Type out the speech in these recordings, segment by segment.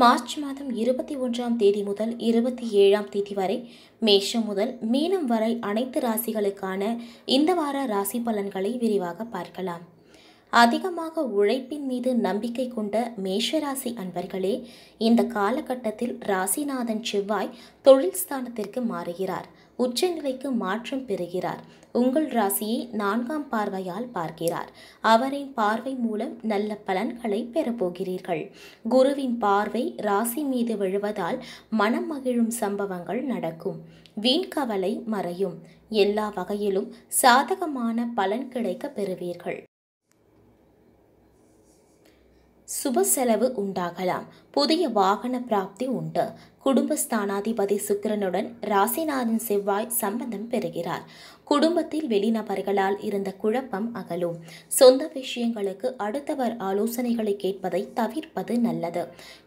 March மாதம் இருபத்தி ஒன்றாம் தேதி முதல் இருபத்தி ஏழாம் தேதி வரை மேஷம் முதல் மீனம் வரை அனைத்து ராசிகளுக்கான இந்த வார ராசி பலன்களை விரிவாக பார்க்கலாம் அதிகமாக உழைப்பின் மீது நம்பிக்கை கொண்ட மேஷராசி அன்பர்களே இந்த காலகட்டத்தில் ராசிநாதன் செவ்வாய் தொழில் ஸ்தானத்திற்கு மாறுகிறார் உச்சநிலைக்கு மாற்றம் பெறுகிறார் உங்கள் ராசியை நான்காம் பார்வையால் பார்க்கிறார் அவரின் பார்வை மூலம் நல்ல பலன்களை பெறப்போகிறீர்கள் குருவின் பார்வை ராசி மீது விழுவதால் மனம் மகிழும் சம்பவங்கள் நடக்கும் வீண் கவலை மறையும் எல்லா வகையிலும் சாதகமான பலன் கிடைக்க பெறுவீர்கள் சுப செலவு உண்டாகலாம் புதிய வாகன பிராப்தி உண்டு குடும்பஸ்தானாதிபதி சுக்கிரனுடன் ராசிநாதன் செவ்வாய் சம்பந்தம் பெறுகிறார் குடும்பத்தில் வெளிநபர்களால் இருந்த குழப்பம் அகலும் சொந்த விஷயங்களுக்கு அடுத்தவர் ஆலோசனைகளை கேட்பதை தவிர்ப்பது நல்லது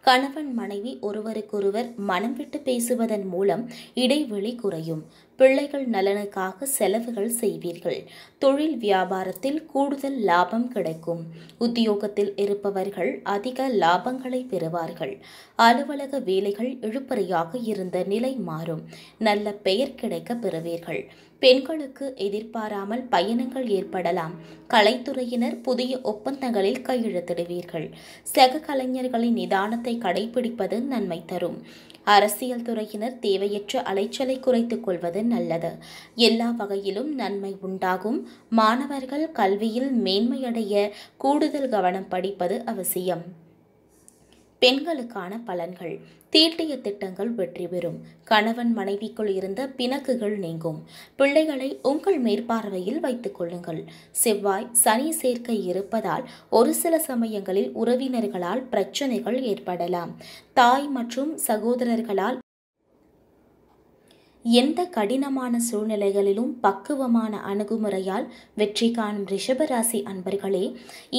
கணவன் மனைவி ஒருவருக்கொருவர் மனம் விட்டு பேசுவதன் மூலம் இடைவெளி குறையும் பிள்ளைகள் நலனுக்காக செலவுகள் செய்வீர்கள் தொழில் வியாபாரத்தில் கூடுதல் லாபம் கிடைக்கும் உத்தியோகத்தில் இருப்பவர்கள் அதிக லாபங்களை பெறுவார்கள் அலுவலக வேலைகள் இழுப்பறையாக இருந்த நிலை மாறும் நல்ல பெயர் கிடைக்க பெறுவீர்கள் பெண்களுக்கு எதிர்பாராமல் பயணங்கள் ஏற்படலாம் கலைத்துறையினர் புதிய ஒப்பந்தங்களில் கையெழுத்திடுவீர்கள் சக கலைஞர்களின் நிதானத்தை கடைபிடிப்பது நன்மை தரும் அரசியல் துறையினர் தேவையற்ற அலைச்சலை குறைத்துக் கொள்வது நல்லது எல்லா வகையிலும் நன்மை உண்டாகும் மாணவர்கள் கல்வியில் மேன்மையடைய கூடுதல் கவனம் படிப்பது அவசியம் பெண்களுக்கான பலன்கள் தீட்டிய திட்டங்கள் வெற்றி பெறும் கணவன் மனைவிக்குள் இருந்த பிணக்குகள் நீங்கும் பிள்ளைகளை உங்கள் மேற்பார்வையில் வைத்துக் கொள்ளுங்கள் செவ்வாய் சனி சேர்க்கை இருப்பதால் ஒரு சில சமயங்களில் உறவினர்களால் பிரச்சனைகள் ஏற்படலாம் தாய் மற்றும் சகோதரர்களால் எந்த கடினமான சூழ்நிலைகளிலும் பக்குவமான அணுகுமுறையால் வெற்றி காணும் ரிஷபராசி அன்பர்களே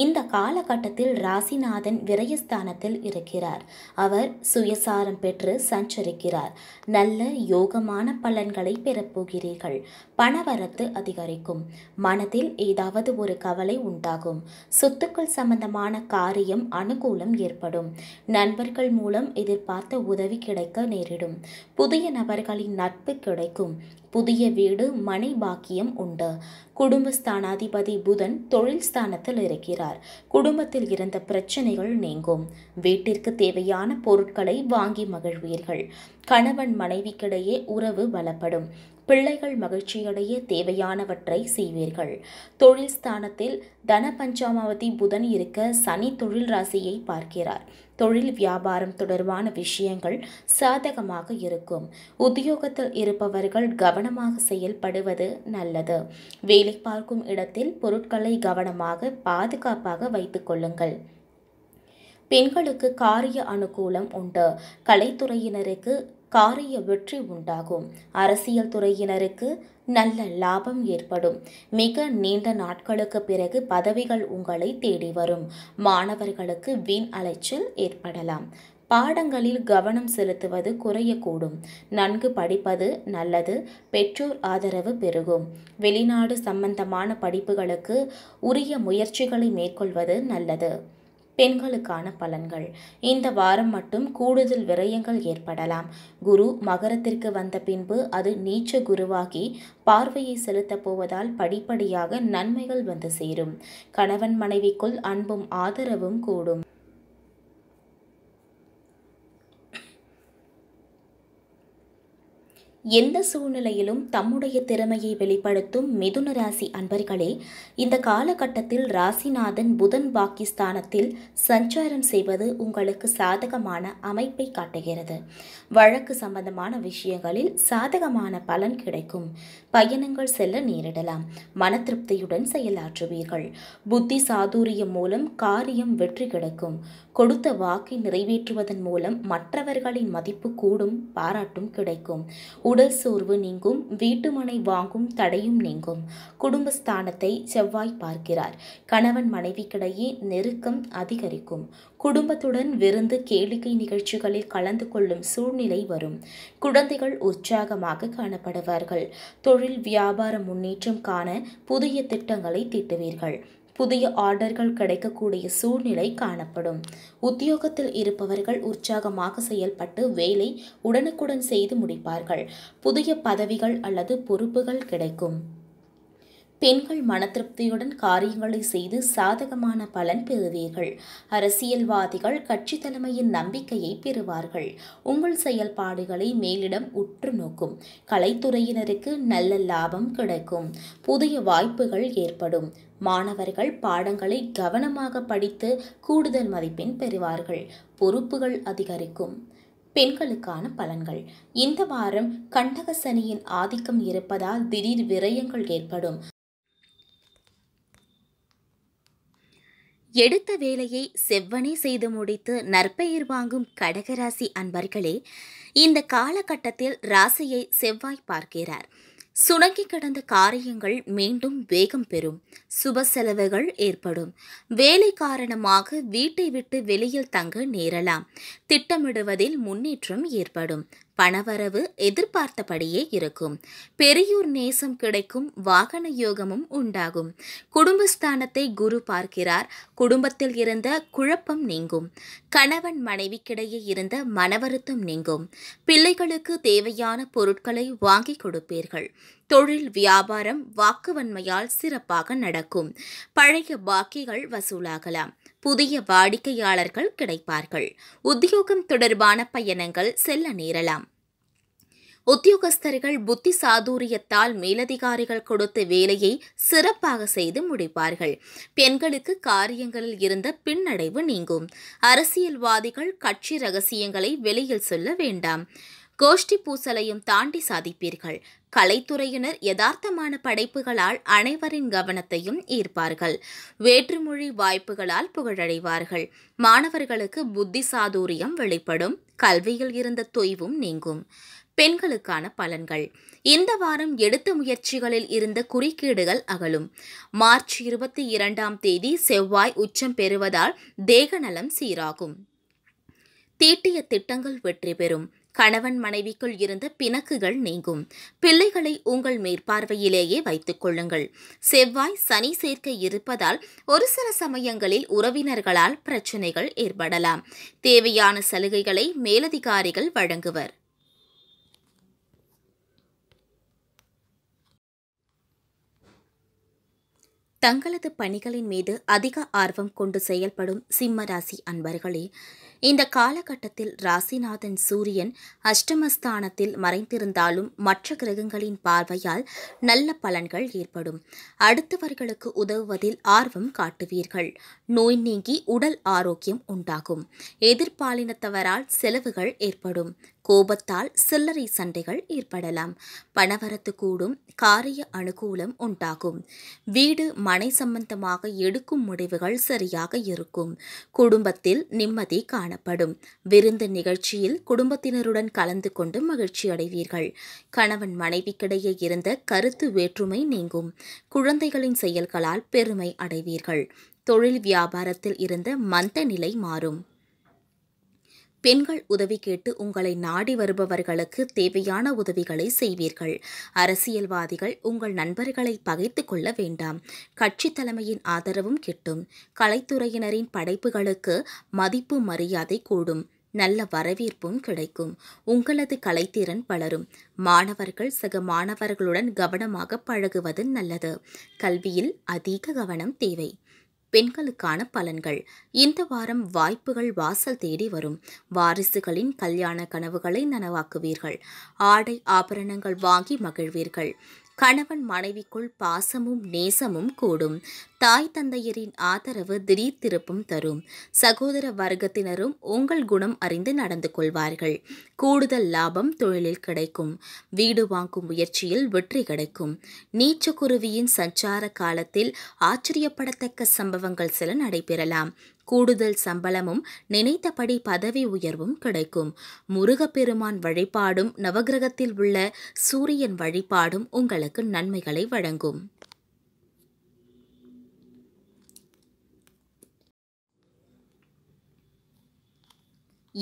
இந்த காலகட்டத்தில் ராசிநாதன் விரயஸ்தானத்தில் இருக்கிறார் அவர் சுயசாரம் பெற்று சஞ்சரிக்கிறார் நல்ல யோகமான பலன்களை பெறப்போகிறீர்கள் பணவரத்து அதிகரிக்கும் மனதில் ஏதாவது ஒரு கவலை உண்டாகும் சொத்துக்கள் சம்பந்தமான காரியம் அனுகூலம் ஏற்படும் நண்பர்கள் மூலம் எதிர்பார்த்த உதவி கிடைக்க நேரிடும் புதிய நபர்களின் நட்பு கிடைக்கும் புதிய வீடு மனை பாக்கியம் உண்டு குடும்பஸ்தானாதிபதி புதன் தொழில் ஸ்தானத்தில் இருக்கிறார் குடும்பத்தில் இருந்த பிரச்சனைகள் நீங்கும் வீட்டிற்கு தேவையான பொருட்களை வாங்கி மகிழ்வீர்கள் கணவன் மனைவிக்கிடையே உறவு பலப்படும் பிள்ளைகள் மகிழ்ச்சியடைய தேவையானவற்றை செய்வீர்கள் தொழில் ஸ்தானத்தில் தன பஞ்சாமாவதி புதன் இருக்க சனி தொழில் ராசியை பார்க்கிறார் தொழில் வியாபாரம் தொடர்பான விஷயங்கள் சாதகமாக இருக்கும் உத்தியோகத்தில் இருப்பவர்கள் கவனம் கவனமாக செயல்படுவது நல்லது வேலை பார்க்கும் இடத்தில் பொருட்களை கவனமாக பாதுகாப்பாக வைத்துக்கொள்ளுங்கள் பெண்களுக்கு காரிய அனுகூலம் உண்டு கலைத்துறையினருக்கு காரிய வெற்றி உண்டாகும் அரசியல் துறையினருக்கு நல்ல லாபம் ஏற்படும் மிக நீண்ட நாட்களுக்கு பிறகு பதவிகள் உங்களை தேடி வரும் மாணவர்களுக்கு வீண் அலைச்சல் ஏற்படலாம் பாடங்களில் கவனம் செலுத்துவது குறையக்கூடும் நன்கு படிப்பது நல்லது பெற்றோர் ஆதரவு பெருகும் வெளிநாடு சம்பந்தமான படிப்புகளுக்கு உரிய முயற்சிகளை மேற்கொள்வது நல்லது பெண்களுக்கான பலன்கள் இந்த வாரம் மட்டும் கூடுதல் விரயங்கள் ஏற்படலாம் குரு மகரத்திற்கு வந்த பின்பு அது நீச்ச குருவாகி பார்வையை செலுத்தப் போவதால் படிப்படியாக நன்மைகள் வந்து சேரும் கணவன் மனைவிக்குள் அன்பும் ஆதரவும் கூடும் எந்த சூழ்நிலையிலும் தம்முடைய திறமையை வெளிப்படுத்தும் மிதுன ராசி அன்பர்களே இந்த காலகட்டத்தில் ராசிநாதன் புதன் பாக்கிஸ்தானத்தில் சஞ்சாரம் செய்வது உங்களுக்கு சாதகமான அமைப்பை காட்டுகிறது வழக்கு சம்பந்தமான விஷயங்களில் சாதகமான பலன் கிடைக்கும் பயணங்கள் செல்ல நேரிடலாம் மன திருப்தியுடன் செயலாற்றுவீர்கள் புத்தி சாதுரியம் மூலம் காரியம் வெற்றி கிடைக்கும் கொடுத்த வாக்கை நிறைவேற்றுவதன் மூலம் மற்றவர்களின் மதிப்பு கூடும் பாராட்டும் கிடைக்கும் உடல் சோர்வு நீங்கும் வீட்டுமனை வாங்கும் தடையும் நீங்கும் குடும்பஸ்தானத்தை செவ்வாய் பார்க்கிறார் கணவன் மனைவிக்கிடையே நெருக்கம் அதிகரிக்கும் குடும்பத்துடன் விருந்து கேளிக்கை நிகழ்ச்சிகளில் கலந்து கொள்ளும் சூழ்நிலை வரும் குழந்தைகள் உற்சாகமாக காணப்படுவார்கள் தொழில் வியாபார முன்னேற்றம் காண புதிய திட்டங்களை திட்டுவீர்கள் புதிய ஆர்டர்கள் கிடைக்கக்கூடிய சூழ்நிலை காணப்படும் உத்தியோகத்தில் இருப்பவர்கள் உற்சாகமாக செயல்பட்டு வேலை உடனுக்குடன் செய்து முடிப்பார்கள் புதிய பதவிகள் அல்லது பொறுப்புகள் கிடைக்கும் பெண்கள் திருப்தியுடன் காரியங்களை செய்து சாதகமான பலன் பெறுவீர்கள் அரசியல்வாதிகள் கட்சி தலைமையின் நம்பிக்கையை பெறுவார்கள் உங்கள் செயல்பாடுகளை மேலிடம் உற்று நோக்கும் கலைத்துறையினருக்கு நல்ல லாபம் கிடைக்கும் புதிய வாய்ப்புகள் ஏற்படும் மாணவர்கள் பாடங்களை கவனமாக படித்து கூடுதல் மதிப்பெண் பெறுவார்கள் பொறுப்புகள் அதிகரிக்கும் பெண்களுக்கான பலன்கள் இந்த வாரம் கண்டக சனியின் ஆதிக்கம் இருப்பதால் திடீர் விரயங்கள் ஏற்படும் எடுத்த வேலையை செவ்வனே செய்து முடித்து நற்பெயர் வாங்கும் கடகராசி அன்பர்களே இந்த காலகட்டத்தில் ராசியை செவ்வாய் பார்க்கிறார் சுணங்கி கிடந்த காரியங்கள் மீண்டும் வேகம் பெறும் சுப செலவுகள் ஏற்படும் வேலை காரணமாக வீட்டை விட்டு வெளியில் தங்க நேரலாம் திட்டமிடுவதில் முன்னேற்றம் ஏற்படும் பணவரவு எதிர்பார்த்தபடியே இருக்கும் பெரியூர் நேசம் கிடைக்கும் வாகன யோகமும் உண்டாகும் குடும்பஸ்தானத்தை குரு பார்க்கிறார் குடும்பத்தில் இருந்த குழப்பம் நீங்கும் கணவன் மனைவிக்கிடையே இருந்த மனவருத்தம் நீங்கும் பிள்ளைகளுக்கு தேவையான பொருட்களை வாங்கி கொடுப்பீர்கள் தொழில் வியாபாரம் வாக்குவன்மையால் சிறப்பாக நடக்கும் பழைய பாக்கிகள் வசூலாகலாம் புதிய வாடிக்கையாளர்கள் கிடைப்பார்கள் உத்தியோகம் தொடர்பான பயணங்கள் செல்ல நேரலாம் உத்தியோகஸ்தர்கள் புத்தி சாதுரியத்தால் மேலதிகாரிகள் கொடுத்த வேலையை சிறப்பாக செய்து முடிப்பார்கள் பெண்களுக்கு காரியங்களில் இருந்த பின்னடைவு நீங்கும் அரசியல்வாதிகள் கட்சி ரகசியங்களை வெளியில் சொல்ல வேண்டாம் கோஷ்டி பூசலையும் தாண்டி சாதிப்பீர்கள் கலைத்துறையினர் யதார்த்தமான படைப்புகளால் அனைவரின் கவனத்தையும் ஈர்ப்பார்கள் வேற்றுமொழி வாய்ப்புகளால் புகழடைவார்கள் மாணவர்களுக்கு புத்தி சாதுரியம் வெளிப்படும் கல்வியில் இருந்த தொய்வும் நீங்கும் பெண்களுக்கான பலன்கள் இந்த வாரம் எடுத்த முயற்சிகளில் இருந்த குறுக்கீடுகள் அகலும் மார்ச் இருபத்தி இரண்டாம் தேதி செவ்வாய் உச்சம் பெறுவதால் தேகநலம் சீராகும் தீட்டிய திட்டங்கள் வெற்றி பெறும் கணவன் மனைவிக்குள் இருந்த பிணக்குகள் நீங்கும் பிள்ளைகளை உங்கள் மேற்பார்வையிலேயே வைத்துக் கொள்ளுங்கள் செவ்வாய் சனி சேர்க்கை இருப்பதால் ஒரு சில சமயங்களில் உறவினர்களால் பிரச்சினைகள் ஏற்படலாம் தேவையான சலுகைகளை மேலதிகாரிகள் வழங்குவர் தங்களது பணிகளின் மீது அதிக ஆர்வம் கொண்டு செயல்படும் சிம்மராசி அன்பர்களே இந்த காலகட்டத்தில் ராசிநாதன் சூரியன் அஷ்டமஸ்தானத்தில் மறைந்திருந்தாலும் மற்ற கிரகங்களின் பார்வையால் நல்ல பலன்கள் ஏற்படும் அடுத்தவர்களுக்கு உதவுவதில் ஆர்வம் காட்டுவீர்கள் நோய் நீங்கி உடல் ஆரோக்கியம் உண்டாகும் எதிர்பாலினத்தவரால் செலவுகள் ஏற்படும் கோபத்தால் சில்லறை சண்டைகள் ஏற்படலாம் பணவரத்து கூடும் காரிய அனுகூலம் உண்டாகும் வீடு மனை சம்பந்தமாக எடுக்கும் முடிவுகள் சரியாக இருக்கும் குடும்பத்தில் நிம்மதி காணப்படும் விருந்து நிகழ்ச்சியில் குடும்பத்தினருடன் கலந்து கொண்டு மகிழ்ச்சி அடைவீர்கள் கணவன் மனைவிக்கிடையே இருந்த கருத்து வேற்றுமை நீங்கும் குழந்தைகளின் செயல்களால் பெருமை அடைவீர்கள் தொழில் வியாபாரத்தில் இருந்த மந்த நிலை மாறும் பெண்கள் உதவி கேட்டு உங்களை நாடி வருபவர்களுக்கு தேவையான உதவிகளை செய்வீர்கள் அரசியல்வாதிகள் உங்கள் நண்பர்களை பகைத்து கொள்ள வேண்டாம் கட்சி தலைமையின் ஆதரவும் கிட்டும் கலைத்துறையினரின் படைப்புகளுக்கு மதிப்பு மரியாதை கூடும் நல்ல வரவேற்பும் கிடைக்கும் உங்களது கலைத்திறன் பலரும் மாணவர்கள் சக மாணவர்களுடன் கவனமாக பழகுவது நல்லது கல்வியில் அதிக கவனம் தேவை பெண்களுக்கான பலன்கள் இந்த வாரம் வாய்ப்புகள் வாசல் தேடி வரும் வாரிசுகளின் கல்யாண கனவுகளை நனவாக்குவீர்கள் ஆடை ஆபரணங்கள் வாங்கி மகிழ்வீர்கள் கணவன் மனைவிக்குள் பாசமும் நேசமும் கூடும் தாய் தந்தையரின் ஆதரவு திடீர் திருப்பும் தரும் சகோதர வர்க்கத்தினரும் உங்கள் குணம் அறிந்து நடந்து கொள்வார்கள் கூடுதல் லாபம் தொழிலில் கிடைக்கும் வீடு வாங்கும் முயற்சியில் வெற்றி கிடைக்கும் நீச்சக்குருவியின் சஞ்சார காலத்தில் ஆச்சரியப்படத்தக்க சம்பவங்கள் சில நடைபெறலாம் கூடுதல் சம்பளமும் நினைத்தபடி பதவி உயர்வும் கிடைக்கும் முருகப்பெருமான் வழிபாடும் நவகிரகத்தில் உள்ள சூரியன் வழிபாடும் உங்களுக்கு நன்மைகளை வழங்கும்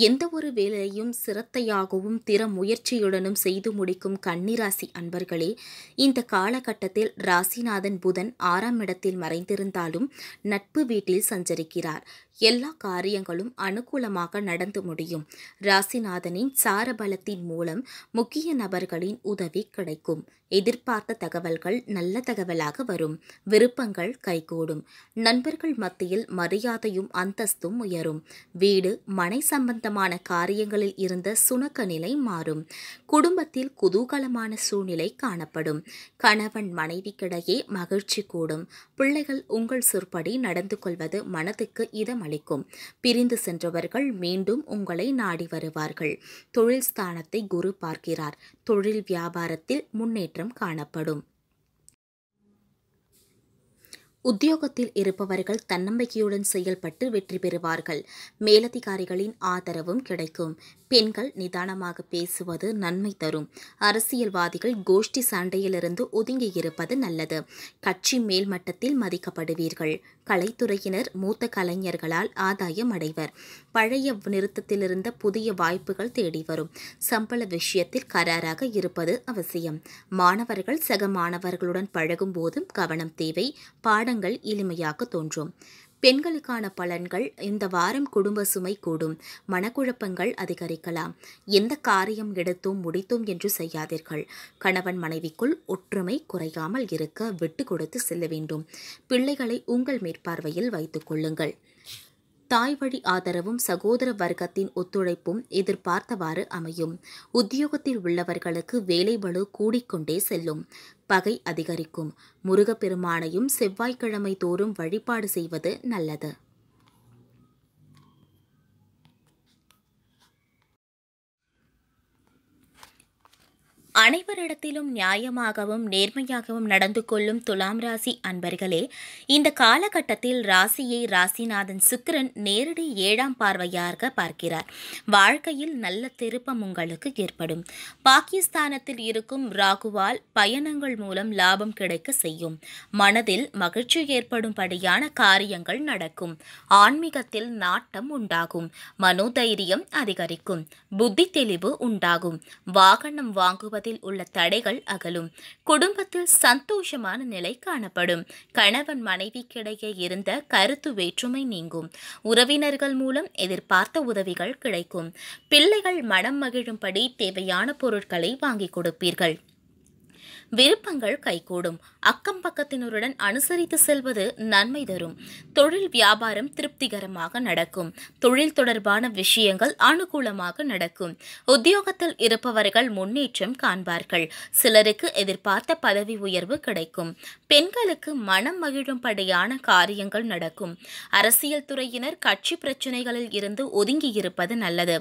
எந்த ஒரு வேலையையும் சிரத்தையாகவும் திற முயற்சியுடனும் செய்து முடிக்கும் கன்னிராசி அன்பர்களே இந்த காலகட்டத்தில் ராசிநாதன் புதன் ஆறாம் இடத்தில் மறைந்திருந்தாலும் நட்பு வீட்டில் சஞ்சரிக்கிறார் எல்லா காரியங்களும் அனுகூலமாக நடந்து முடியும் ராசிநாதனின் சாரபலத்தின் மூலம் முக்கிய நபர்களின் உதவி கிடைக்கும் எதிர்பார்த்த தகவல்கள் நல்ல தகவலாக வரும் விருப்பங்கள் கைகூடும் நண்பர்கள் மத்தியில் மரியாதையும் அந்தஸ்தும் உயரும் வீடு மனை சம்பந்தமான காரியங்களில் இருந்த சுணக்க நிலை மாறும் குடும்பத்தில் குதூகலமான சூழ்நிலை காணப்படும் கணவன் மனைவிக்கிடையே மகிழ்ச்சி கூடும் பிள்ளைகள் உங்கள் சொற்படி நடந்து கொள்வது மனதுக்கு இதம் அளிக்கும் பிரிந்து சென்றவர்கள் மீண்டும் உங்களை நாடி வருவார்கள் தொழில் ஸ்தானத்தை குரு பார்க்கிறார் தொழில் வியாபாரத்தில் முன்னேற்றம் காணப்படும் உத்தியோகத்தில் இருப்பவர்கள் தன்னம்பிக்கையுடன் செயல்பட்டு வெற்றி பெறுவார்கள் மேலதிகாரிகளின் ஆதரவும் கிடைக்கும் பெண்கள் நிதானமாக பேசுவது நன்மை தரும் அரசியல்வாதிகள் கோஷ்டி சண்டையிலிருந்து ஒதுங்கி இருப்பது நல்லது கட்சி மேல்மட்டத்தில் மதிக்கப்படுவீர்கள் கலைத்துறையினர் மூத்த கலைஞர்களால் ஆதாயம் அடைவர் பழைய நிறுத்தத்திலிருந்த புதிய வாய்ப்புகள் தேடி வரும் சம்பள விஷயத்தில் கராராக இருப்பது அவசியம் மாணவர்கள் சக மாணவர்களுடன் பழகும் போதும் கவனம் தேவை பாடங்கள் எளிமையாக தோன்றும் பெண்களுக்கான பலன்கள் இந்த வாரம் குடும்ப சுமை கூடும் மனக்குழப்பங்கள் அதிகரிக்கலாம் எந்த காரியம் எடுத்தும் முடித்தோம் என்று செய்யாதீர்கள் கணவன் மனைவிக்குள் ஒற்றுமை குறையாமல் இருக்க விட்டு கொடுத்து செல்ல வேண்டும் பிள்ளைகளை உங்கள் மேற்பார்வையில் வைத்துக் கொள்ளுங்கள் தாய் வழி ஆதரவும் சகோதர வர்க்கத்தின் ஒத்துழைப்பும் எதிர்பார்த்தவாறு அமையும் உத்தியோகத்தில் உள்ளவர்களுக்கு வேலை வலு கூடிக்கொண்டே செல்லும் பகை அதிகரிக்கும் முருகப்பெருமானையும் செவ்வாய்க்கிழமை தோறும் வழிபாடு செய்வது நல்லது அனைவரிடத்திலும் நியாயமாகவும் நேர்மையாகவும் நடந்து கொள்ளும் துலாம் ராசி அன்பர்களே இந்த காலகட்டத்தில் ராசியை ராசிநாதன் சுக்கிரன் நேரடி ஏழாம் பார்வையாக பார்க்கிறார் வாழ்க்கையில் நல்ல திருப்பம் உங்களுக்கு ஏற்படும் பாகிஸ்தானத்தில் இருக்கும் ராகுவால் பயணங்கள் மூலம் லாபம் கிடைக்க செய்யும் மனதில் மகிழ்ச்சி ஏற்படும்படியான காரியங்கள் நடக்கும் ஆன்மீகத்தில் நாட்டம் உண்டாகும் மனோதைரியம் அதிகரிக்கும் புத்தி தெளிவு உண்டாகும் வாகனம் வாங்குவது வாழ்வதில் உள்ள தடைகள் அகலும் குடும்பத்தில் சந்தோஷமான நிலை காணப்படும் கணவன் மனைவிக்கிடையே இருந்த கருத்து வேற்றுமை நீங்கும் உறவினர்கள் மூலம் எதிர்பார்த்த உதவிகள் கிடைக்கும் பிள்ளைகள் மனம் மகிழும்படி தேவையான பொருட்களை வாங்கி கொடுப்பீர்கள் விருப்பங்கள் கைகூடும் அக்கம் பக்கத்தினருடன் அனுசரித்து செல்வது நன்மை தரும் தொழில் வியாபாரம் திருப்திகரமாக நடக்கும் தொழில் தொடர்பான விஷயங்கள் அனுகூலமாக நடக்கும் உத்தியோகத்தில் இருப்பவர்கள் முன்னேற்றம் காண்பார்கள் சிலருக்கு எதிர்பார்த்த பதவி உயர்வு கிடைக்கும் பெண்களுக்கு மனம் மகிழும்படியான காரியங்கள் நடக்கும் அரசியல் துறையினர் கட்சி பிரச்சினைகளில் இருந்து ஒதுங்கி இருப்பது நல்லது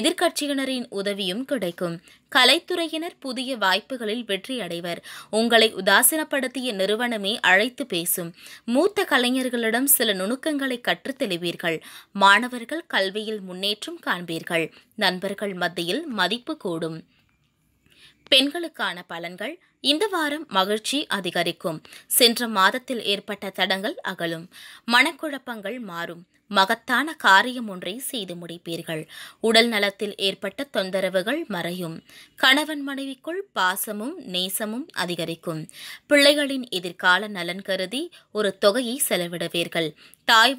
எதிர்கட்சியினரின் உதவியும் கிடைக்கும் கலைத்துறையினர் புதிய வாய்ப்புகளில் வெற்றி அடைவர் உங்களை உதாசீனப்படுத்திய நிறுவனமே அழைத்து பேசும் மூத்த கலைஞர்களிடம் சில நுணுக்கங்களை கற்றுத் தெளிவீர்கள் மாணவர்கள் கல்வியில் முன்னேற்றம் காண்பீர்கள் நண்பர்கள் மத்தியில் மதிப்பு கூடும் பெண்களுக்கான பலன்கள் இந்த வாரம் மகிழ்ச்சி அதிகரிக்கும் சென்ற மாதத்தில் ஏற்பட்ட தடங்கள் அகலும் மனக்குழப்பங்கள் மாறும் மகத்தான காரியம் ஒன்றை செய்து முடிப்பீர்கள் உடல் நலத்தில் ஏற்பட்ட தொந்தரவுகள் மறையும் கணவன் மனைவிக்குள் பாசமும் நேசமும் அதிகரிக்கும் பிள்ளைகளின் எதிர்கால நலன் கருதி ஒரு தொகையை செலவிடுவீர்கள்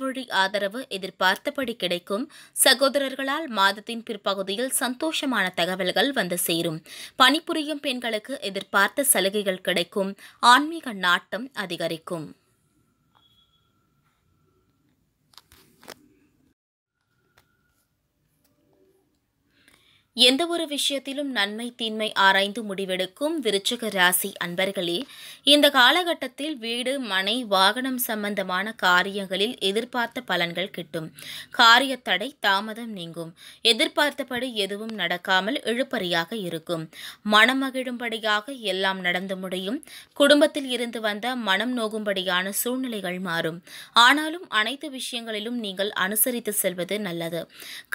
வழி ஆதரவு எதிர்பார்த்தபடி கிடைக்கும் சகோதரர்களால் மாதத்தின் பிற்பகுதியில் சந்தோஷமான தகவல்கள் வந்து சேரும் பணிபுரியும் பெண்களுக்கு எதிர்பார்த்த சலுகைகள் கிடைக்கும் ஆன்மீக நாட்டம் அதிகரிக்கும் எந்த ஒரு விஷயத்திலும் நன்மை தீன்மை ஆராய்ந்து முடிவெடுக்கும் விருச்சக ராசி அன்பர்களே இந்த காலகட்டத்தில் வீடு மனை வாகனம் சம்பந்தமான காரியங்களில் எதிர்பார்த்த பலன்கள் கிட்டும் காரியத்தடை தாமதம் நீங்கும் எதிர்பார்த்தபடி எதுவும் நடக்காமல் இழுப்பறியாக இருக்கும் மனமகிழும்படியாக எல்லாம் நடந்து முடியும் குடும்பத்தில் இருந்து வந்த மனம் நோகும்படியான சூழ்நிலைகள் மாறும் ஆனாலும் அனைத்து விஷயங்களிலும் நீங்கள் அனுசரித்து செல்வது நல்லது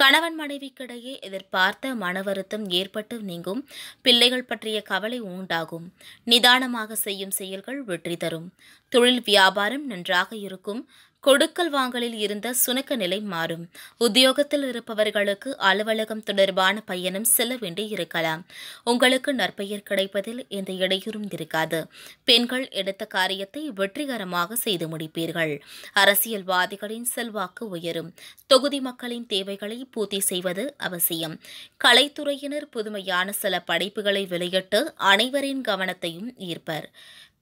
கணவன் மனைவிக்கிடையே எதிர்பார்த்த வருத்தம் ஏற்பட்டு நீங்கும் பிள்ளைகள் பற்றிய கவலை உண்டாகும் நிதானமாக செய்யும் செயல்கள் வெற்றி தரும் தொழில் வியாபாரம் நன்றாக இருக்கும் கொடுக்கல் வாங்கலில் இருந்த சுணக்க நிலை மாறும் உத்தியோகத்தில் இருப்பவர்களுக்கு அலுவலகம் தொடர்பான பயணம் செல்ல வேண்டி இருக்கலாம் உங்களுக்கு நற்பெயர் கிடைப்பதில் எந்த இடையூறும் இருக்காது பெண்கள் எடுத்த காரியத்தை வெற்றிகரமாக செய்து முடிப்பீர்கள் அரசியல்வாதிகளின் செல்வாக்கு உயரும் தொகுதி மக்களின் தேவைகளை பூர்த்தி செய்வது அவசியம் கலைத்துறையினர் புதுமையான சில படைப்புகளை வெளியிட்டு அனைவரின் கவனத்தையும் ஈர்ப்பர்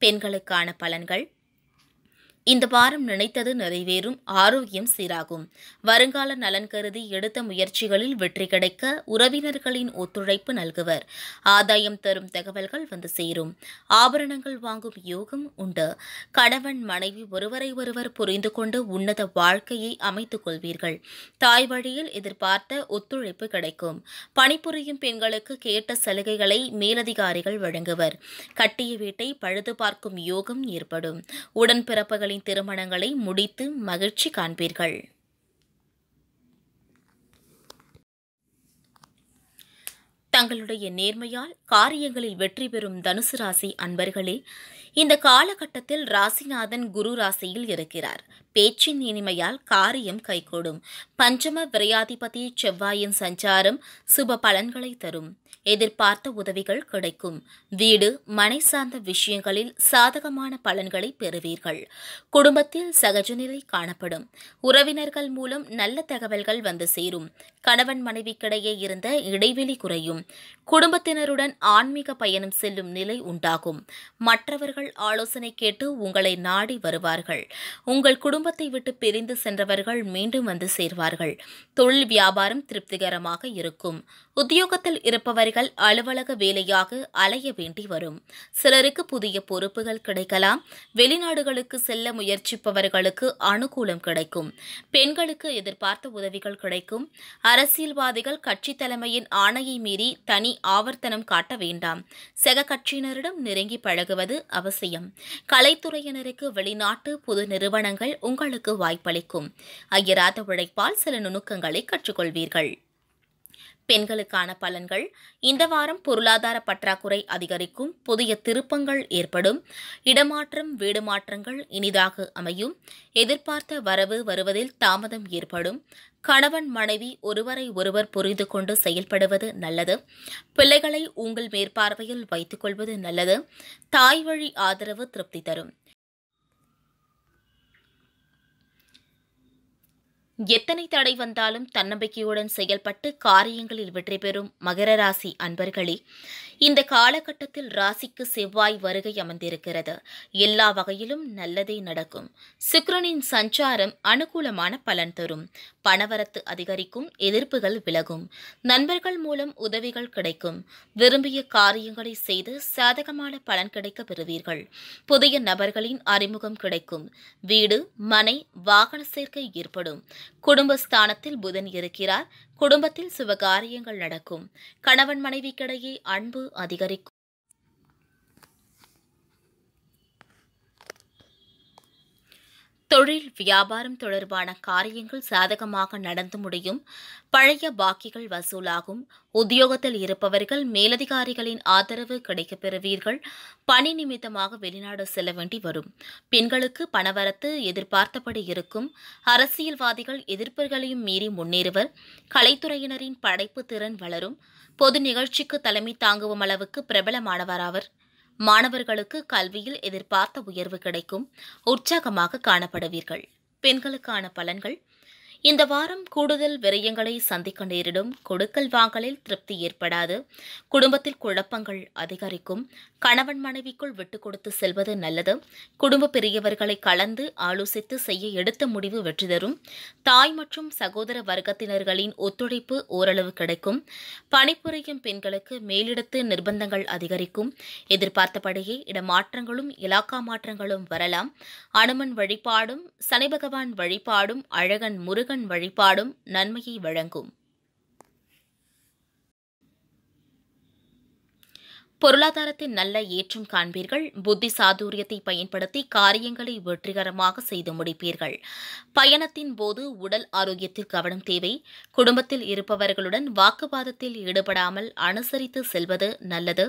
பெண்களுக்கான பலன்கள் இந்த வாரம் நினைத்தது நிறைவேறும் ஆரோக்கியம் சீராகும் வருங்கால நலன் கருதி எடுத்த முயற்சிகளில் வெற்றி கிடைக்க உறவினர்களின் ஒத்துழைப்பு நல்குவர் ஆதாயம் தரும் தகவல்கள் வந்து சேரும் ஆபரணங்கள் வாங்கும் யோகம் உண்டு கணவன் மனைவி ஒருவரை ஒருவர் புரிந்து கொண்டு உன்னத வாழ்க்கையை அமைத்துக் கொள்வீர்கள் தாய் வழியில் எதிர்பார்த்த ஒத்துழைப்பு கிடைக்கும் பணிபுரியும் பெண்களுக்கு கேட்ட சலுகைகளை மேலதிகாரிகள் வழங்குவர் கட்டிய வீட்டை பழுது பார்க்கும் யோகம் ஏற்படும் உடன்பிறப்புகளின் மகன்களின் திருமணங்களை முடித்து மகிழ்ச்சி காண்பீர்கள் தங்களுடைய நேர்மையால் காரியங்களில் வெற்றி பெறும் தனுசு ராசி அன்பர்களே இந்த காலகட்டத்தில் ராசிநாதன் குரு ராசியில் இருக்கிறார் பேச்சின் இனிமையால் காரியம் கைகூடும் பஞ்சம விரையாதிபதி செவ்வாயின் சஞ்சாரம் சுப பலன்களை தரும் எதிர்பார்த்த உதவிகள் கிடைக்கும் வீடு மனை சார்ந்த விஷயங்களில் சாதகமான பலன்களை பெறுவீர்கள் குடும்பத்தில் சகஜநிலை காணப்படும் உறவினர்கள் மூலம் நல்ல தகவல்கள் வந்து சேரும் கணவன் மனைவிக்கிடையே இருந்த இடைவெளி குறையும் குடும்பத்தினருடன் ஆன்மீக பயணம் செல்லும் நிலை உண்டாகும் மற்றவர்கள் மற்றவர்கள் ஆலோசனை கேட்டு உங்களை நாடி வருவார்கள் உங்கள் குடும்பத்தை விட்டு பிரிந்து சென்றவர்கள் மீண்டும் வந்து சேர்வார்கள் தொழில் வியாபாரம் திருப்திகரமாக இருக்கும் உத்தியோகத்தில் இருப்பவர்கள் அலுவலக வேலையாக அலைய வேண்டி வரும் சிலருக்கு புதிய பொறுப்புகள் கிடைக்கலாம் வெளிநாடுகளுக்கு செல்ல முயற்சிப்பவர்களுக்கு அனுகூலம் கிடைக்கும் பெண்களுக்கு எதிர்பார்த்த உதவிகள் கிடைக்கும் அரசியல்வாதிகள் கட்சி தலைமையின் ஆணையை மீறி தனி ஆவர்த்தனம் காட்ட வேண்டாம் சக கட்சியினரிடம் நெருங்கி பழகுவது அவசியம் அவசியம் கலைத்துறையினருக்கு வெளிநாட்டு புது நிறுவனங்கள் உங்களுக்கு வாய்ப்பளிக்கும் அயராத உழைப்பால் சில நுணுக்கங்களை கற்றுக்கொள்வீர்கள் பெண்களுக்கான பலன்கள் இந்த வாரம் பொருளாதார பற்றாக்குறை அதிகரிக்கும் புதிய திருப்பங்கள் ஏற்படும் இடமாற்றம் வீடு மாற்றங்கள் இனிதாக அமையும் எதிர்பார்த்த வரவு வருவதில் தாமதம் ஏற்படும் கணவன் மனைவி ஒருவரை ஒருவர் புரிந்து கொண்டு செயல்படுவது நல்லது பிள்ளைகளை உங்கள் மேற்பார்வையில் வைத்துக் கொள்வது நல்லது தாய் வழி ஆதரவு திருப்தி தரும் எத்தனை தடை வந்தாலும் தன்னம்பிக்கையுடன் செயல்பட்டு காரியங்களில் வெற்றி பெறும் மகர ராசி அன்பர்களே இந்த காலகட்டத்தில் ராசிக்கு செவ்வாய் வருகை அமைந்திருக்கிறது எல்லா வகையிலும் நல்லதே நடக்கும் சுக்ரனின் சஞ்சாரம் அனுகூலமான பலன் தரும் பணவரத்து அதிகரிக்கும் எதிர்ப்புகள் விலகும் நண்பர்கள் மூலம் உதவிகள் கிடைக்கும் விரும்பிய காரியங்களை செய்து சாதகமான பலன் கிடைக்க பெறுவீர்கள் புதிய நபர்களின் அறிமுகம் கிடைக்கும் வீடு மனை வாகன சேர்க்கை ஏற்படும் குடும்பஸ்தானத்தில் புதன் இருக்கிறார் குடும்பத்தில் சிவகாரியங்கள் நடக்கும் கணவன் மனைவிக்கிடையே அன்பு அதிகரிக்கும் தொழில் வியாபாரம் தொடர்பான காரியங்கள் சாதகமாக நடந்து முடியும் பழைய பாக்கிகள் வசூலாகும் உத்தியோகத்தில் இருப்பவர்கள் மேலதிகாரிகளின் ஆதரவு கிடைக்கப் பெறுவீர்கள் பணி நிமித்தமாக வெளிநாடு செல்ல வேண்டி வரும் பெண்களுக்கு பணவரத்து எதிர்பார்த்தபடி இருக்கும் அரசியல்வாதிகள் எதிர்ப்புகளையும் மீறி முன்னேறுவர் கலைத்துறையினரின் படைப்பு திறன் வளரும் பொது நிகழ்ச்சிக்கு தலைமை தாங்குவோம் அளவுக்கு பிரபலமானவர் மாணவர்களுக்கு கல்வியில் எதிர்பார்த்த உயர்வு கிடைக்கும் உற்சாகமாக காணப்படுவீர்கள் பெண்களுக்கான பலன்கள் இந்த வாரம் கூடுதல் விரயங்களை சந்திக்க நேரிடும் கொடுக்கல் வாங்கலில் திருப்தி ஏற்படாது குடும்பத்தில் குழப்பங்கள் அதிகரிக்கும் கணவன் மனைவிக்குள் விட்டு கொடுத்து செல்வது நல்லது குடும்ப பெரியவர்களை கலந்து ஆலோசித்து செய்ய எடுத்த முடிவு வெற்றி தரும் தாய் மற்றும் சகோதர வர்க்கத்தினர்களின் ஒத்துழைப்பு ஓரளவு கிடைக்கும் பணிபுரியும் பெண்களுக்கு மேலிடத்து நிர்பந்தங்கள் அதிகரிக்கும் எதிர்பார்த்தபடியே இடமாற்றங்களும் இலாக்கா மாற்றங்களும் வரலாம் அனுமன் வழிபாடும் சனி பகவான் வழிபாடும் அழகன் முருகன் முருகன் வழிபாடும் நன்மையை வழங்கும் பொருளாதாரத்தின் நல்ல ஏற்றம் காண்பீர்கள் புத்தி சாதுரியத்தை பயன்படுத்தி காரியங்களை வெற்றிகரமாக செய்து முடிப்பீர்கள் பயணத்தின் போது உடல் ஆரோக்கியத்தில் கவனம் தேவை குடும்பத்தில் இருப்பவர்களுடன் வாக்குவாதத்தில் ஈடுபடாமல் அனுசரித்து செல்வது நல்லது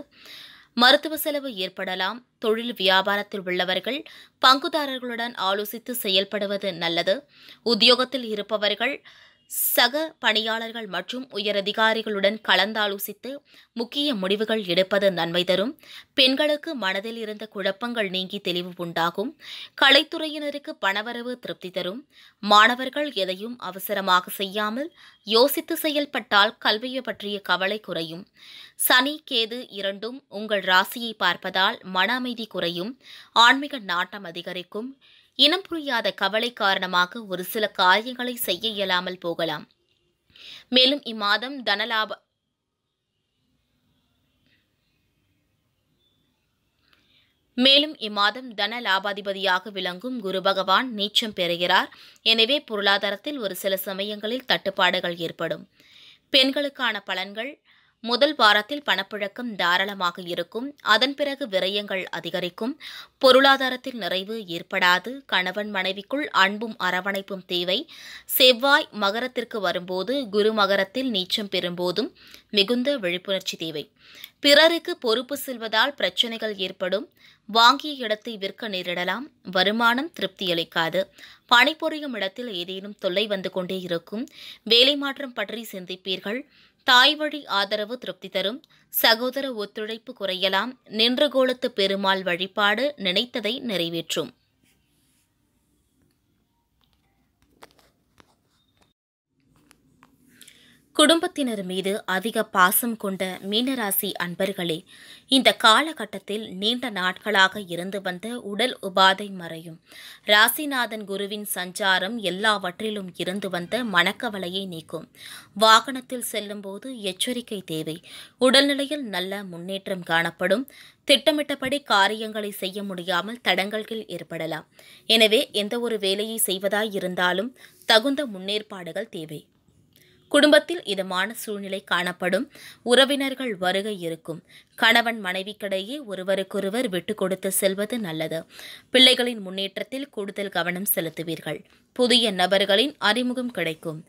மருத்துவ செலவு ஏற்படலாம் தொழில் வியாபாரத்தில் உள்ளவர்கள் பங்குதாரர்களுடன் ஆலோசித்து செயல்படுவது நல்லது உத்தியோகத்தில் இருப்பவர்கள் சக பணியாளர்கள் மற்றும் உயரதிகாரிகளுடன் கலந்தாலோசித்து முக்கிய முடிவுகள் எடுப்பது நன்மை தரும் பெண்களுக்கு மனதில் இருந்த குழப்பங்கள் நீங்கி தெளிவு உண்டாகும் கலைத்துறையினருக்கு பணவரவு திருப்தி தரும் மாணவர்கள் எதையும் அவசரமாக செய்யாமல் யோசித்து செயல்பட்டால் கல்வியை பற்றிய கவலை குறையும் சனி கேது இரண்டும் உங்கள் ராசியை பார்ப்பதால் மன அமைதி குறையும் ஆன்மீக நாட்டம் அதிகரிக்கும் இனம் புரியாத கவலை காரணமாக ஒரு சில காரியங்களை செய்ய இயலாமல் போகலாம் மேலும் இம்மாதம் தனலாப மேலும் இம்மாதம் தன லாபாதிபதியாக விளங்கும் குரு பகவான் நீச்சம் பெறுகிறார் எனவே பொருளாதாரத்தில் ஒரு சில சமயங்களில் தட்டுப்பாடுகள் ஏற்படும் பெண்களுக்கான பலன்கள் முதல் வாரத்தில் பணப்புழக்கம் தாராளமாக இருக்கும் அதன் பிறகு விரயங்கள் அதிகரிக்கும் பொருளாதாரத்தில் நிறைவு ஏற்படாது கணவன் மனைவிக்குள் அன்பும் அரவணைப்பும் தேவை செவ்வாய் மகரத்திற்கு வரும்போது குரு மகரத்தில் நீச்சம் பெறும்போதும் மிகுந்த விழிப்புணர்ச்சி தேவை பிறருக்கு பொறுப்பு செல்வதால் பிரச்சனைகள் ஏற்படும் வாங்கிய இடத்தை விற்க நேரிடலாம் வருமானம் திருப்தியளிக்காது பணிபுரியும் இடத்தில் ஏதேனும் தொல்லை வந்து கொண்டே இருக்கும் வேலை மாற்றம் பற்றி சிந்திப்பீர்கள் தாய்வழி ஆதரவு திருப்தி தரும் சகோதர ஒத்துழைப்பு குறையலாம் நின்ற கோலத்து பெருமாள் வழிபாடு நினைத்ததை நிறைவேற்றும் குடும்பத்தினர் மீது அதிக பாசம் கொண்ட மீனராசி அன்பர்களே இந்த காலகட்டத்தில் நீண்ட நாட்களாக இருந்து வந்த உடல் உபாதை மறையும் ராசிநாதன் குருவின் சஞ்சாரம் எல்லாவற்றிலும் இருந்து வந்த மனக்கவலையை நீக்கும் வாகனத்தில் செல்லும்போது எச்சரிக்கை தேவை உடல்நிலையில் நல்ல முன்னேற்றம் காணப்படும் திட்டமிட்டபடி காரியங்களை செய்ய முடியாமல் தடங்கல்கள் ஏற்படலாம் எனவே எந்தவொரு வேலையை செய்வதாய் இருந்தாலும் தகுந்த முன்னேற்பாடுகள் தேவை குடும்பத்தில் இதமான சூழ்நிலை காணப்படும் உறவினர்கள் வருகை இருக்கும் கணவன் மனைவிக்கிடையே ஒருவருக்கொருவர் விட்டு கொடுத்து செல்வது நல்லது பிள்ளைகளின் முன்னேற்றத்தில் கூடுதல் கவனம் செலுத்துவீர்கள் புதிய நபர்களின் அறிமுகம் கிடைக்கும்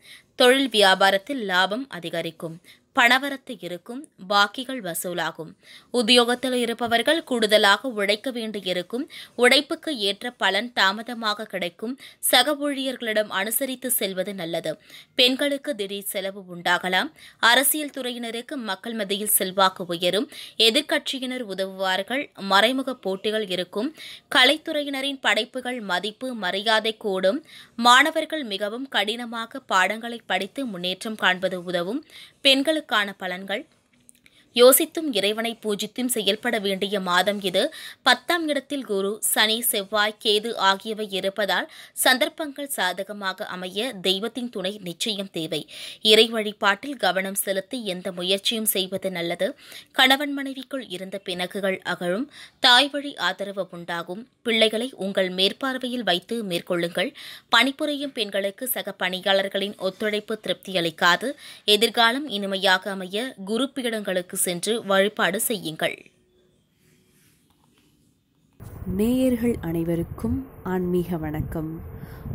தொழில் வியாபாரத்தில் லாபம் அதிகரிக்கும் பணவரத்து இருக்கும் பாக்கிகள் வசூலாகும் உத்தியோகத்தில் இருப்பவர்கள் கூடுதலாக உழைக்க வேண்டியிருக்கும் உழைப்புக்கு ஏற்ற பலன் தாமதமாக கிடைக்கும் சக ஊழியர்களிடம் அனுசரித்து செல்வது நல்லது பெண்களுக்கு திடீர் செலவு உண்டாகலாம் அரசியல் துறையினருக்கு மக்கள் மத்தியில் செல்வாக்கு உயரும் எதிர்க்கட்சியினர் உதவுவார்கள் மறைமுக போட்டிகள் இருக்கும் கலைத்துறையினரின் படைப்புகள் மதிப்பு மரியாதை கூடும் மாணவர்கள் மிகவும் கடினமாக பாடங்களை படித்து முன்னேற்றம் காண்பது உதவும் பெண்களுக்கு காண பலன்கள் யோசித்தும் இறைவனை பூஜித்தும் செயல்பட வேண்டிய மாதம் இது பத்தாம் இடத்தில் குரு சனி செவ்வாய் கேது ஆகியவை இருப்பதால் சந்தர்ப்பங்கள் சாதகமாக அமைய தெய்வத்தின் துணை நிச்சயம் தேவை இறை வழிபாட்டில் கவனம் செலுத்தி எந்த முயற்சியும் செய்வது நல்லது கணவன் மனைவிக்குள் இருந்த பிணக்குகள் அகழும் தாய் வழி ஆதரவு உண்டாகும் பிள்ளைகளை உங்கள் மேற்பார்வையில் வைத்து மேற்கொள்ளுங்கள் பணிபுரியும் பெண்களுக்கு சக பணியாளர்களின் ஒத்துழைப்பு திருப்தி அளிக்காது எதிர்காலம் இனிமையாக அமைய குரு பீடங்களுக்கு சென்று வழிபாடு செய்யுங்கள் நேயர்கள் அனைவருக்கும் ஆன்மீக வணக்கம்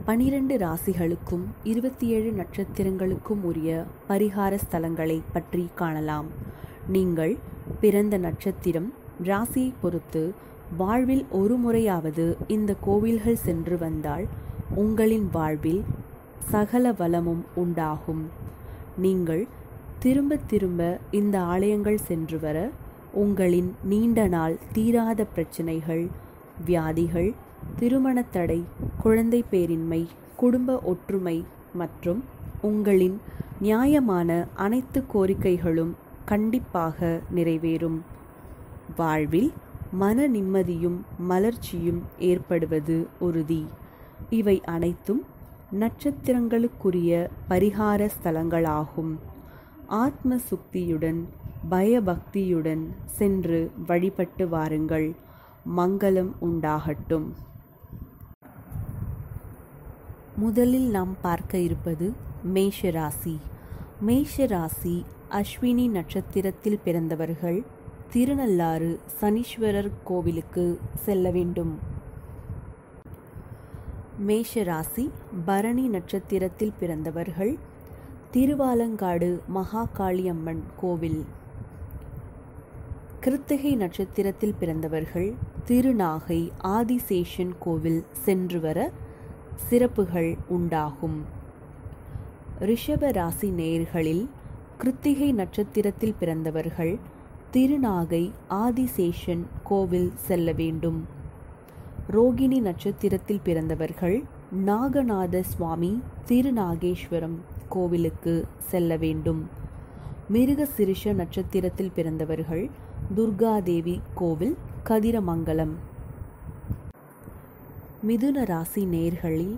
பனிரெண்டு ராசிகளுக்கும் இருபத்தி ஏழு நட்சத்திரங்களுக்கும் உரிய பரிகார ஸ்தலங்களை பற்றி காணலாம் நீங்கள் பிறந்த நட்சத்திரம் ராசியை பொறுத்து வாழ்வில் ஒரு முறையாவது இந்த கோவில்கள் சென்று வந்தால் உங்களின் வாழ்வில் சகல வளமும் உண்டாகும் நீங்கள் திரும்ப திரும்ப இந்த ஆலயங்கள் சென்று வர உங்களின் நீண்ட நாள் தீராத பிரச்சனைகள் வியாதிகள் திருமணத்தடை குழந்தை பேரின்மை குடும்ப ஒற்றுமை மற்றும் உங்களின் நியாயமான அனைத்து கோரிக்கைகளும் கண்டிப்பாக நிறைவேறும் வாழ்வில் மன நிம்மதியும் மலர்ச்சியும் ஏற்படுவது உறுதி இவை அனைத்தும் நட்சத்திரங்களுக்குரிய பரிகார ஸ்தலங்களாகும் ஆத்ம சுக்தியுடன் பயபக்தியுடன் சென்று வழிபட்டு வாருங்கள் மங்களம் உண்டாகட்டும் முதலில் நாம் பார்க்க இருப்பது மேஷராசி மேஷராசி அஸ்வினி நட்சத்திரத்தில் பிறந்தவர்கள் திருநள்ளாறு சனீஸ்வரர் கோவிலுக்கு செல்ல வேண்டும் மேஷராசி பரணி நட்சத்திரத்தில் பிறந்தவர்கள் திருவாலங்காடு மகாகாளியம்மன் கோவில் கிருத்திகை நட்சத்திரத்தில் பிறந்தவர்கள் திருநாகை ஆதிசேஷன் கோவில் சென்று வர சிறப்புகள் உண்டாகும் ரிஷப ராசி நேர்களில் கிருத்திகை நட்சத்திரத்தில் பிறந்தவர்கள் திருநாகை ஆதிசேஷன் கோவில் செல்ல வேண்டும் ரோகிணி நட்சத்திரத்தில் பிறந்தவர்கள் நாகநாத சுவாமி திருநாகேஸ்வரம் கோவிலுக்கு செல்ல வேண்டும் மிருக சிறிஷ நட்சத்திரத்தில் பிறந்தவர்கள் துர்காதேவி கோவில் கதிரமங்கலம் மிதுன ராசி நேர்களில்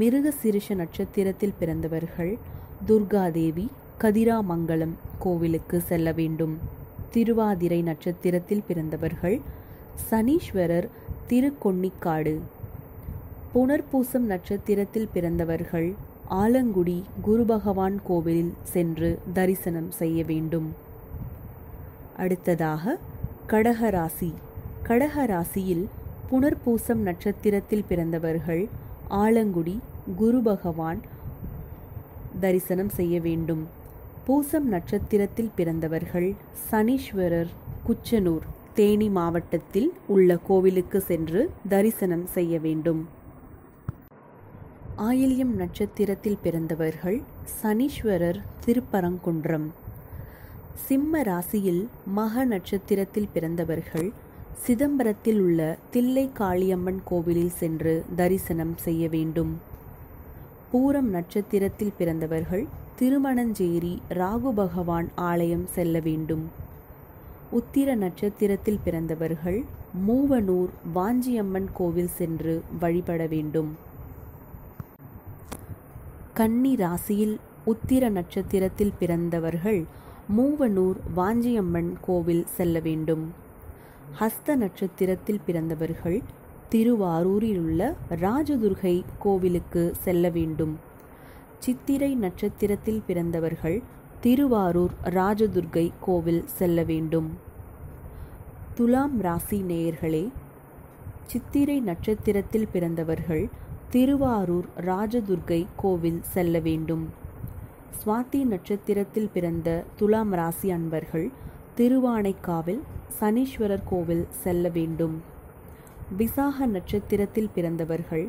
மிருக சிறிஷ நட்சத்திரத்தில் பிறந்தவர்கள் துர்காதேவி கதிராமங்கலம் கோவிலுக்கு செல்ல வேண்டும் திருவாதிரை நட்சத்திரத்தில் பிறந்தவர்கள் சனீஸ்வரர் திருக்கொன்னிக்காடு புனர்பூசம் நட்சத்திரத்தில் பிறந்தவர்கள் ஆலங்குடி குரு பகவான் கோவிலில் சென்று தரிசனம் செய்ய வேண்டும் அடுத்ததாக கடகராசி கடகராசியில் புனர்பூசம் நட்சத்திரத்தில் பிறந்தவர்கள் ஆலங்குடி குரு பகவான் தரிசனம் செய்ய வேண்டும் பூசம் நட்சத்திரத்தில் பிறந்தவர்கள் சனீஸ்வரர் குச்சனூர் தேனி மாவட்டத்தில் உள்ள கோவிலுக்கு சென்று தரிசனம் செய்ய வேண்டும் ஆயில்யம் நட்சத்திரத்தில் பிறந்தவர்கள் சனீஸ்வரர் திருப்பரங்குன்றம் சிம்ம ராசியில் மக நட்சத்திரத்தில் பிறந்தவர்கள் சிதம்பரத்தில் உள்ள தில்லை காளியம்மன் கோவிலில் சென்று தரிசனம் செய்ய வேண்டும் பூரம் நட்சத்திரத்தில் பிறந்தவர்கள் திருமணஞ்சேரி ராகு பகவான் ஆலயம் செல்ல வேண்டும் உத்திர நட்சத்திரத்தில் பிறந்தவர்கள் மூவனூர் வாஞ்சியம்மன் கோவில் சென்று வழிபட வேண்டும் கன்னி ராசியில் உத்திர நட்சத்திரத்தில் பிறந்தவர்கள் மூவனூர் வாஞ்சியம்மன் கோவில் செல்ல வேண்டும் ஹஸ்த நட்சத்திரத்தில் பிறந்தவர்கள் திருவாரூரில் உள்ள ராஜதுர்கை கோவிலுக்கு செல்ல வேண்டும் சித்திரை நட்சத்திரத்தில் பிறந்தவர்கள் திருவாரூர் ராஜதுர்கை கோவில் செல்ல வேண்டும் துலாம் ராசி நேயர்களே சித்திரை நட்சத்திரத்தில் பிறந்தவர்கள் திருவாரூர் ராஜதுர்கை கோவில் செல்ல வேண்டும் சுவாதி நட்சத்திரத்தில் பிறந்த துலாம் ராசி அன்பர்கள் திருவானைக்காவில் சனீஸ்வரர் கோவில் செல்ல வேண்டும் விசாக நட்சத்திரத்தில் பிறந்தவர்கள்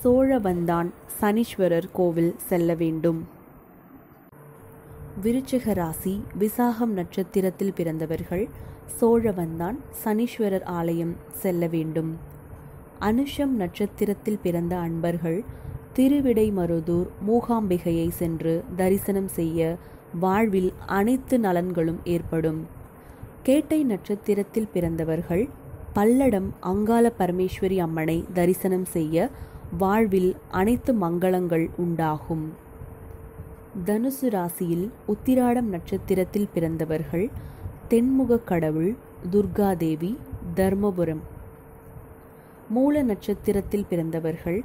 சோழவந்தான் சனீஸ்வரர் கோவில் செல்ல வேண்டும் விருச்சிக ராசி விசாகம் நட்சத்திரத்தில் பிறந்தவர்கள் சோழவந்தான் சனீஸ்வரர் ஆலயம் செல்ல வேண்டும் அனுஷம் நட்சத்திரத்தில் பிறந்த அன்பர்கள் திருவிடைமருதூர் மூகாம்பிகையை சென்று தரிசனம் செய்ய வாழ்வில் அனைத்து நலன்களும் ஏற்படும் கேட்டை நட்சத்திரத்தில் பிறந்தவர்கள் பல்லடம் அங்காள பரமேஸ்வரி அம்மனை தரிசனம் செய்ய வாழ்வில் அனைத்து மங்களங்கள் உண்டாகும் தனுசு ராசியில் உத்திராடம் நட்சத்திரத்தில் பிறந்தவர்கள் தென்முக கடவுள் துர்காதேவி தர்மபுரம் மூல நட்சத்திரத்தில் பிறந்தவர்கள்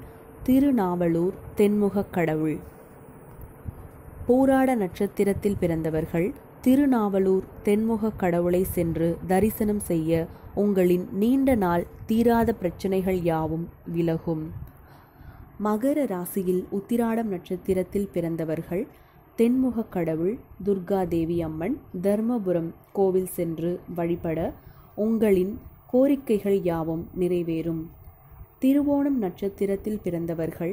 திருநாவலூர் தென்முகக் கடவுள் போராட நட்சத்திரத்தில் பிறந்தவர்கள் திருநாவலூர் தென்முகக் கடவுளை சென்று தரிசனம் செய்ய உங்களின் நீண்ட நாள் தீராத பிரச்சனைகள் யாவும் விலகும் மகர ராசியில் உத்திராடம் நட்சத்திரத்தில் பிறந்தவர்கள் தென்முகக் கடவுள் துர்காதேவி அம்மன் தர்மபுரம் கோவில் சென்று வழிபட உங்களின் கோரிக்கைகள் யாவும் நிறைவேறும் திருவோணம் நட்சத்திரத்தில் பிறந்தவர்கள்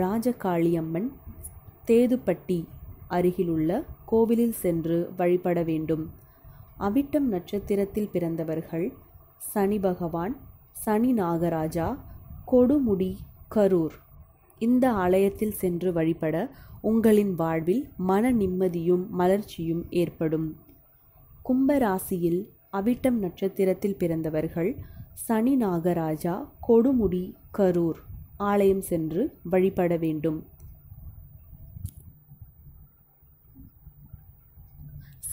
ராஜகாளியம்மன் தேதுப்பட்டி அருகிலுள்ள கோவிலில் சென்று வழிபட வேண்டும் அவிட்டம் நட்சத்திரத்தில் பிறந்தவர்கள் சனி பகவான் சனி நாகராஜா கொடுமுடி கரூர் இந்த ஆலயத்தில் சென்று வழிபட உங்களின் வாழ்வில் மன நிம்மதியும் மலர்ச்சியும் ஏற்படும் கும்பராசியில் அவிட்டம் நட்சத்திரத்தில் பிறந்தவர்கள் சனி நாகராஜா கொடுமுடி கரூர் ஆலயம் சென்று வழிபட வேண்டும்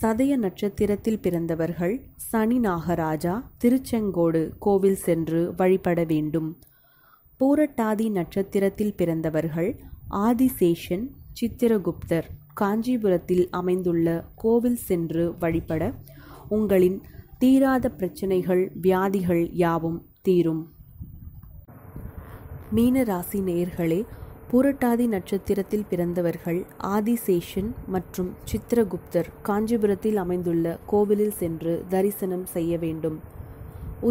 சதய நட்சத்திரத்தில் பிறந்தவர்கள் சனி நாகராஜா திருச்செங்கோடு கோவில் சென்று வழிபட வேண்டும் பூரட்டாதி நட்சத்திரத்தில் பிறந்தவர்கள் ஆதிசேஷன் சித்திரகுப்தர் காஞ்சிபுரத்தில் அமைந்துள்ள கோவில் சென்று வழிபட உங்களின் தீராத பிரச்சனைகள் வியாதிகள் யாவும் தீரும் மீன ராசி நேயர்களே பூரட்டாதி நட்சத்திரத்தில் பிறந்தவர்கள் ஆதிசேஷன் மற்றும் சித்திரகுப்தர் காஞ்சிபுரத்தில் அமைந்துள்ள கோவிலில் சென்று தரிசனம் செய்ய வேண்டும்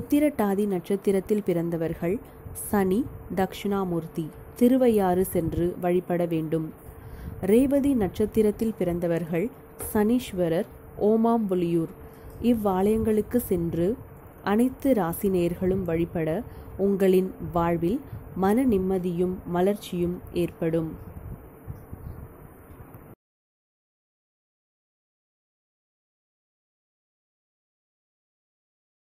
உத்திரட்டாதி நட்சத்திரத்தில் பிறந்தவர்கள் சனி தக்ஷிணாமூர்த்தி திருவையாறு சென்று வழிபட வேண்டும் ரேவதி நட்சத்திரத்தில் பிறந்தவர்கள் சனீஸ்வரர் ஓமாம்புலியூர் இவ்வாலயங்களுக்கு சென்று அனைத்து ராசி நேர்களும் வழிபட உங்களின் வாழ்வில் மன நிம்மதியும் மலர்ச்சியும் ஏற்படும்